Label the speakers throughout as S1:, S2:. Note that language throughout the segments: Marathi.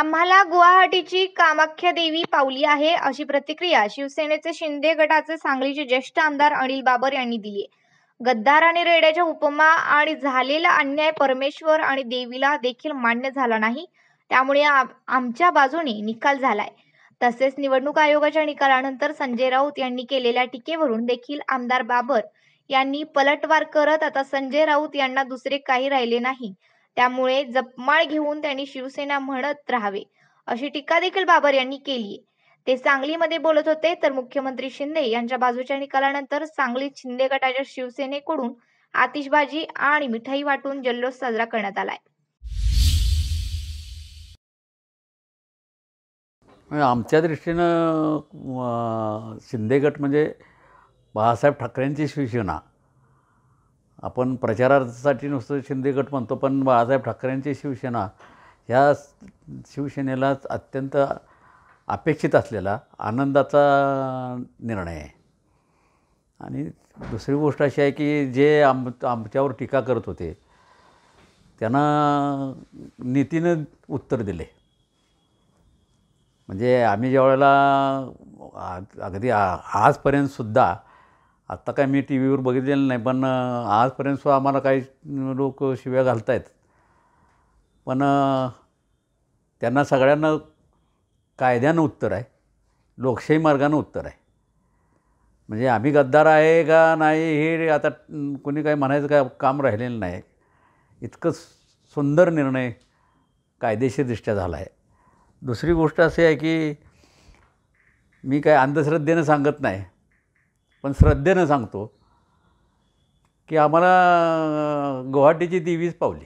S1: आम्हाला गुवाहाटीची कामाख्या देवी पावली आहे अशी प्रतिक्रिया शिवसेनेचे शिंदे गटाचे सांगलीचे ज्येष्ठ आमदार अनिल बाबर यांनी दिली गद्दार आणि रेड्याच्या उपमा आणि झालेला अन्याय परमेश्वर आणि देवीला देखील मान्य झाला नाही त्यामुळे आमच्या बाजूने निकाल झालाय तसेच निवडणूक आयोगाच्या निकालानंतर संजय राऊत यांनी केलेल्या टीकेवरून देखील आमदार बाबर यांनी पलटवार करत आता संजय राऊत यांना दुसरे काही राहिले नाही त्यामुळे जपमाळ घेऊन त्यांनी शिवसेना म्हणत राहावे अशी टीका देखील बाबर यांनी केली ते सांगलीमध्ये बोलत होते तर मुख्यमंत्री शिंदे यांच्या बाजूच्या निकालानंतर सांगलीत शिंदे गटाच्या शिवसेनेकडून आतिषबाजी आणि मिठाई वाटून जल्लोष साजरा करण्यात आलाय
S2: म्हणजे आमच्या दृष्टीनं शिंदे गट म्हणजे बाळासाहेब ठाकरेंची शिवसेना आपण प्रचारासाठी नुसतं शिंदे गट म्हणतो पण बाळासाहेब ठाकरेंची शिवसेना ह्या शिवसेनेला अत्यंत अपेक्षित असलेला आनंदाचा निर्णय आहे आणि दुसरी गोष्ट अशी आहे की जे आम आमच्यावर टीका करत होते त्यांना नीतीनं उत्तर दिले म्हणजे आम्ही ज्यावेळेला अगदी अगदी आजपर्यंतसुद्धा आत्ता काय मी टी व्हीवर बघितलेलं नाही पण आजपर्यंत सुद्धा आम्हाला काही लोक शिव्या घालत आहेत पण त्यांना सगळ्यांना कायद्यानं उत्तर आहे लोकशाही मार्गानं उत्तर आहे म्हणजे आम्ही गद्दार आहे का नाही हे आता कोणी काही म्हणायचं काय काम राहिलेलं नाही इतकं सुंदर निर्णय कायदेशीरदृष्ट्या झाला आहे दुसरी गोष्ट अशी आहे की मी काय अंधश्रद्धेनं सांगत नाही पण श्रद्धेनं सांगतो की आम्हाला गुवाहाटीची ती वीज पावली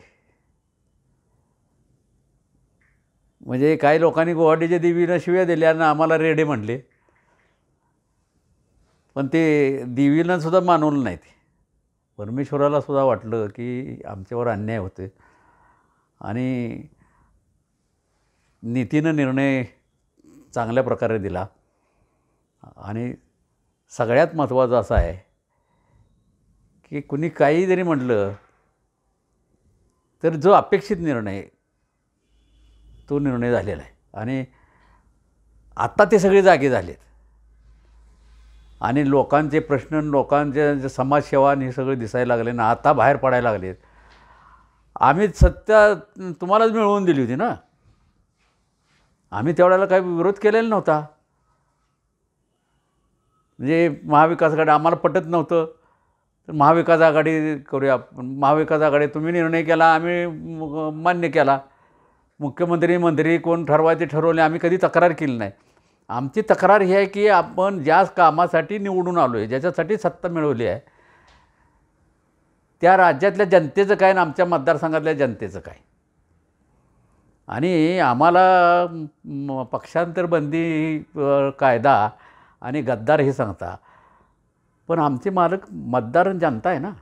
S2: म्हणजे काही लोकांनी गुवाहाटीच्या देवीला शिव्या दिल्या आणि आम्हाला रेडे म्हणले पण ते देवीनं सुद्धा मानवलं नाही ते परमेश्वराला सुद्धा वाटलं की आमच्यावर अन्याय होते आणि नीतीनं निर्णय चांगल्या प्रकारे दिला आणि सगळ्यात महत्त्वाचं असं आहे की कुणी काही जरी म्हटलं तर जो अपेक्षित निर्णय तो निर्णय झालेला आहे आणि आत्ता ते सगळे जागे झालेत आणि लोकांचे प्रश्न लोकांचे समाजसेवा हे सगळं दिसायला लागले ना आता बाहेर पडायला लागलेत आम्ही सत्या तुम्हालाच मिळवून दिली होती ना आम्ही तेवढ्याला काही विरोध केलेला नव्हता म्हणजे महाविकास आघाडी आम्हाला पटत नव्हतं तर महाविकास आघाडी करूया महाविकास आघाडी तुम्ही निर्णय केला आम्ही मान्य केला मुख्यमंत्री मंत्री कोण ठरवायचे ठरवले आम्ही कधी तक्रार केली नाही आमची तक्रार ही आहे की आपण ज्या कामासाठी निवडून आलो आहे ज्याच्यासाठी सत्ता मिळवली आहे त्या राज्यातल्या जनतेचं काय आणि आमच्या मतदारसंघातल्या जनतेचं काय आणि आम्हाला पक्षांतरबंदी कायदा आणि गद्दार हे सांगता पण आमचे मालक मतदार जनता आहे ना